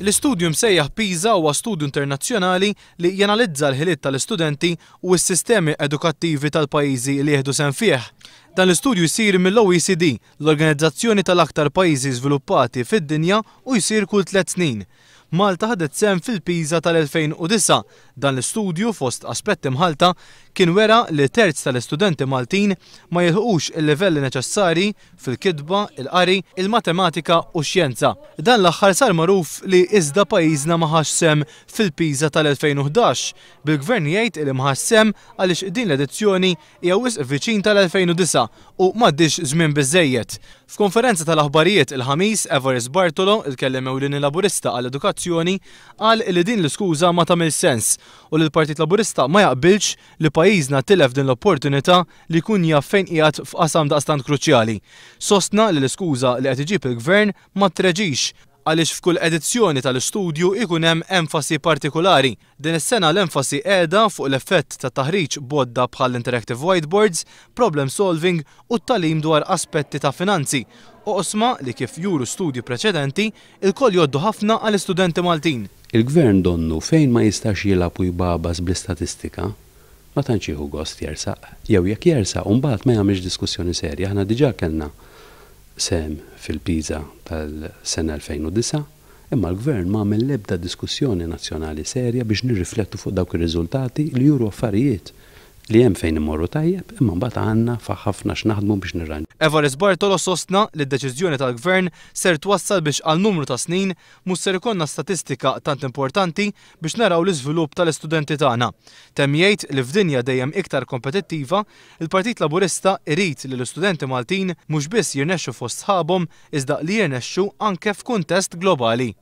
L-istudju msejjaħ PISA huwa studju internazzjonali li jenalizza l-ħiliet tal-istudenti u s-sistemi edukattivi tal-pajjiżi li jieħdu sen fih. Dan l-istudju jsir mill-OECD, l-organizzazzjoni tal-aktar pajjiżi żviluppati fid-dinja u jsir kull tliet snin. Malta ħadet sem fil piza tal-2009. Dan l-istudju fost aspetti mħalta kien wera li terz tal-istudenti Maltin ma jilħuqux il-livelli neċessari fil-kidba, il-qari, il-matematika u xjenza. Dan l-aħħar sar magħruf li iżda pajjiżna ma sem fil piza tal-2011. Bil-gvern jgħid li mħassem għaliex din l-edizzjoni jawis viċin tal-2009 u m'għaddix żmien biżejjed. F'konferenza tal-aħbarijiet il-ħamis Everest Bartolo, il-kellem ewlieni laburista għal edukat l għal li din l-iskuża ma tagħmel sens u li l-Partit Laburista ma jaqbilx li pajjiżna tilef din l-opportunità li kun jaf fejn qiegħed f'qasam daqstant kruċjali. Sostna li l-iskuża li qed iġib il-Gvern ma treġix għaliex f'kull edizzjoni tal-istudju ikun hemm enfasi partikolari. Din is-sena l-enfasi qiegħda fuq l-effett ta' taħriġ bodda bħal interactive whiteboards, problem solving u t-talim dwar aspetti ta' finanzi. Oqsma li kif juru studju preċedenti, il-koll joddu ħafna għal istudenti Maltin. Il-gvern donnu fejn ma jistax jilapu jibabas bl-istatistika, ma tanċiħu gost jersa. Jew jekk jersaq, un ma jagħmilx diskussjoni serja, aħna diġà kellna sem fil-Pisa tal-sena 2009, imma l-gvern ma' mill-ebda diskussjoni nazzjonali serja biex nirriflettu fuq dawk ir-riżultati li juru affarijiet li hemm fejn imorru tajjeb, imma mbagħad għandna faħafna x'naħdmu biex nirran. Evaris Bartolo sostna li d-deċiżjoni tal-Gvern ser twassal biex għal numru ta' snin mhux ser ikollna statistika tant importanti biex naraw l izvilup tal-istudenti tagħna. Temm jgħid li f'dinja dejjem iktar kompetittiva, il-Partit Laburista irrit li l-istudenti Maltin mhux biss jirnexxu fost sħabhom iżda li jirnexxu anke f'kuntest globali.